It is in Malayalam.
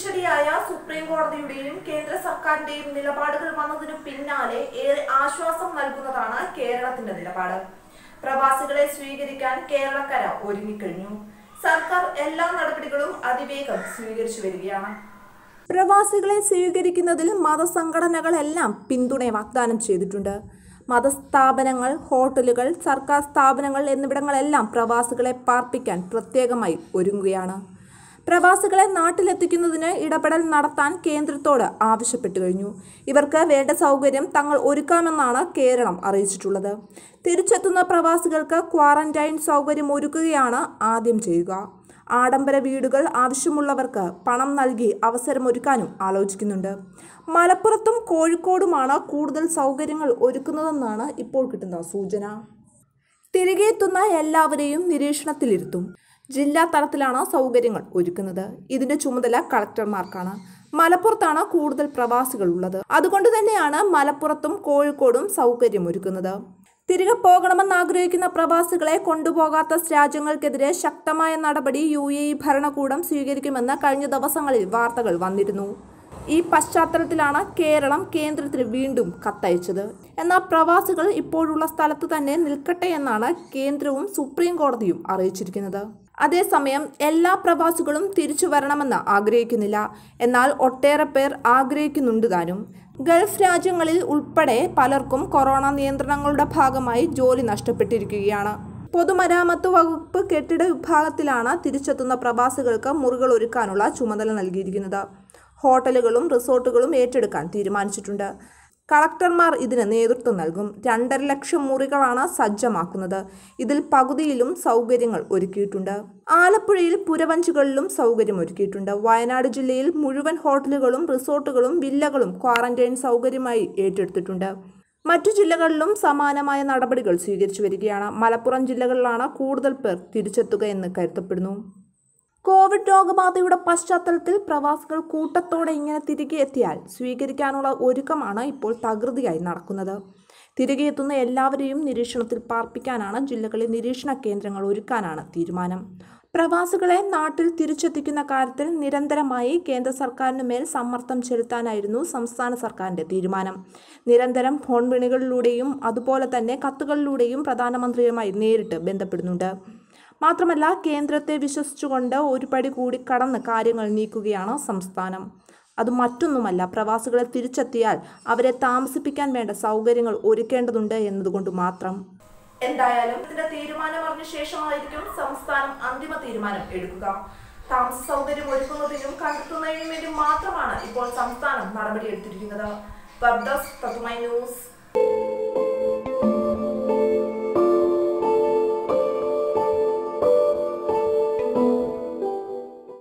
തിരിച്ചടിയായ സുപ്രീം കോടതിയുടെയും കേന്ദ്ര സർക്കാരിന്റെയും നിലപാടുകൾ വന്നതിനു പിന്നാലെ ഏറെ ആശ്വാസം നൽകുന്നതാണ് കേരളത്തിന്റെ നിലപാട് പ്രവാസികളെ സ്വീകരിക്കാൻ കേരളക്കര ഒരുങ്ങിക്കഴിഞ്ഞു സർക്കാർ എല്ലാ നടപടികളും അതിവേഗം സ്വീകരിച്ചു വരികയാണ് പ്രവാസികളെ സ്വീകരിക്കുന്നതിൽ മതസംഘടനകളെല്ലാം പിന്തുണ വാഗ്ദാനം ചെയ്തിട്ടുണ്ട് മതസ്ഥാപനങ്ങൾ ഹോട്ടലുകൾ സർക്കാർ സ്ഥാപനങ്ങൾ എന്നിവിടങ്ങളെല്ലാം പ്രവാസികളെ പാർപ്പിക്കാൻ പ്രത്യേകമായി ഒരുങ്ങുകയാണ് പ്രവാസികളെ നാട്ടിലെത്തിക്കുന്നതിന് ഇടപെടൽ നടത്താൻ കേന്ദ്രത്തോട് ആവശ്യപ്പെട്ടു കഴിഞ്ഞു ഇവർക്ക് വേണ്ട സൗകര്യം തങ്ങൾ ഒരുക്കാമെന്നാണ് കേരളം അറിയിച്ചിട്ടുള്ളത് തിരിച്ചെത്തുന്ന പ്രവാസികൾക്ക് ക്വാറന്റൈൻ സൗകര്യം ഒരുക്കുകയാണ് ആദ്യം ചെയ്യുക ആഡംബര വീടുകൾ ആവശ്യമുള്ളവർക്ക് പണം നൽകി അവസരമൊരുക്കാനും ആലോചിക്കുന്നുണ്ട് മലപ്പുറത്തും കോഴിക്കോടുമാണ് കൂടുതൽ സൗകര്യങ്ങൾ ഒരുക്കുന്നതെന്നാണ് ഇപ്പോൾ കിട്ടുന്ന സൂചന തിരികെ എത്തുന്ന എല്ലാവരെയും നിരീക്ഷണത്തിലിരുത്തും ജില്ലാ തലത്തിലാണ് സൗകര്യങ്ങൾ ഒരുക്കുന്നത് ഇതിന്റെ ചുമതല കളക്ടർമാർക്കാണ് മലപ്പുറത്താണ് കൂടുതൽ പ്രവാസികൾ ഉള്ളത് അതുകൊണ്ട് തന്നെയാണ് മലപ്പുറത്തും കോഴിക്കോടും ഒരുക്കുന്നത് തിരികെ പോകണമെന്ന് ആഗ്രഹിക്കുന്ന പ്രവാസികളെ കൊണ്ടുപോകാത്ത രാജ്യങ്ങൾക്കെതിരെ ശക്തമായ നടപടി യു ഭരണകൂടം സ്വീകരിക്കുമെന്ന് കഴിഞ്ഞ ദിവസങ്ങളിൽ വാർത്തകൾ വന്നിരുന്നു ഈ പശ്ചാത്തലത്തിലാണ് കേരളം കേന്ദ്രത്തിന് വീണ്ടും കത്തയച്ചത് എന്നാൽ പ്രവാസികൾ ഇപ്പോഴുള്ള സ്ഥലത്ത് തന്നെ നിൽക്കട്ടെ എന്നാണ് കേന്ദ്രവും സുപ്രീം കോടതിയും അറിയിച്ചിരിക്കുന്നത് അതേസമയം എല്ലാ പ്രവാസികളും തിരിച്ചു വരണമെന്ന് ആഗ്രഹിക്കുന്നില്ല എന്നാൽ ഒട്ടേറെ പേർ ആഗ്രഹിക്കുന്നുണ്ട് താനും ഗൾഫ് രാജ്യങ്ങളിൽ ഉൾപ്പെടെ പലർക്കും കൊറോണ നിയന്ത്രണങ്ങളുടെ ഭാഗമായി ജോലി നഷ്ടപ്പെട്ടിരിക്കുകയാണ് പൊതുമരാമത്ത് വകുപ്പ് കെട്ടിട വിഭാഗത്തിലാണ് തിരിച്ചെത്തുന്ന പ്രവാസികൾക്ക് മുറികൾ ഒരുക്കാനുള്ള ചുമതല നൽകിയിരിക്കുന്നത് ഹോട്ടലുകളും റിസോർട്ടുകളും ഏറ്റെടുക്കാൻ തീരുമാനിച്ചിട്ടുണ്ട് കളക്ടർമാർ ഇതിന് നേതൃത്വം നൽകും രണ്ടര ലക്ഷം മുറികളാണ് സജ്ജമാക്കുന്നത് ഇതിൽ പകുതിയിലും സൗകര്യങ്ങൾ ഒരുക്കിയിട്ടുണ്ട് ആലപ്പുഴയിൽ പുരവഞ്ചുകളിലും സൗകര്യം ഒരുക്കിയിട്ടുണ്ട് വയനാട് ജില്ലയിൽ മുഴുവൻ ഹോട്ടലുകളും റിസോർട്ടുകളും വില്ലകളും ക്വാറന്റൈൻ സൗകര്യമായി ഏറ്റെടുത്തിട്ടുണ്ട് മറ്റു ജില്ലകളിലും സമാനമായ നടപടികൾ സ്വീകരിച്ചു വരികയാണ് മലപ്പുറം ജില്ലകളിലാണ് കൂടുതൽ പേർ തിരിച്ചെത്തുകയെന്ന് കരുതപ്പെടുന്നു കോവിഡ് രോഗബാധയുടെ പശ്ചാത്തലത്തിൽ പ്രവാസികൾ കൂട്ടത്തോടെ ഇങ്ങനെ തിരികെ എത്തിയാൽ സ്വീകരിക്കാനുള്ള ഒരുക്കമാണ് ഇപ്പോൾ തകൃതിയായി നടക്കുന്നത് തിരികെ എത്തുന്ന എല്ലാവരെയും നിരീക്ഷണത്തിൽ പാർപ്പിക്കാനാണ് ജില്ലകളിൽ നിരീക്ഷണ കേന്ദ്രങ്ങൾ ഒരുക്കാനാണ് തീരുമാനം പ്രവാസികളെ നാട്ടിൽ തിരിച്ചെത്തിക്കുന്ന കാര്യത്തിൽ നിരന്തരമായി കേന്ദ്ര സർക്കാരിന് മേൽ സമ്മർദ്ദം ചെലുത്താനായിരുന്നു സംസ്ഥാന സർക്കാരിൻ്റെ തീരുമാനം നിരന്തരം ഫോൺ വിണികളിലൂടെയും അതുപോലെ തന്നെ കത്തുകളിലൂടെയും പ്രധാനമന്ത്രിയുമായി നേരിട്ട് ബന്ധപ്പെടുന്നുണ്ട് മാത്രമല്ല കേന്ദ്രത്തെ വിശ്വസിച്ചുകൊണ്ട് ഒരു പടി കൂടി കടന്ന് കാര്യങ്ങൾ നീക്കുകയാണ് സംസ്ഥാനം അത് മറ്റൊന്നുമല്ല പ്രവാസികളെ തിരിച്ചെത്തിയാൽ അവരെ താമസിപ്പിക്കാൻ വേണ്ട സൗകര്യങ്ങൾ ഒരുക്കേണ്ടതുണ്ട് എന്നതുകൊണ്ട് മാത്രം എന്തായാലും ഇതിന്റെ തീരുമാനം അറിഞ്ഞ ശേഷമായിരിക്കും സംസ്ഥാനം അന്തിമ തീരുമാനം എടുക്കുക താമസ സൗകര്യം ഒരുക്കുന്നതിനും കണ്ടെത്തുന്നതിനും വേണ്ടി മാത്രമാണ് ഇപ്പോൾ സംസ്ഥാനം നടപടിയെടുത്തിരിക്കുന്നത് വെബ് ഡെസ്ക് ന്യൂസ്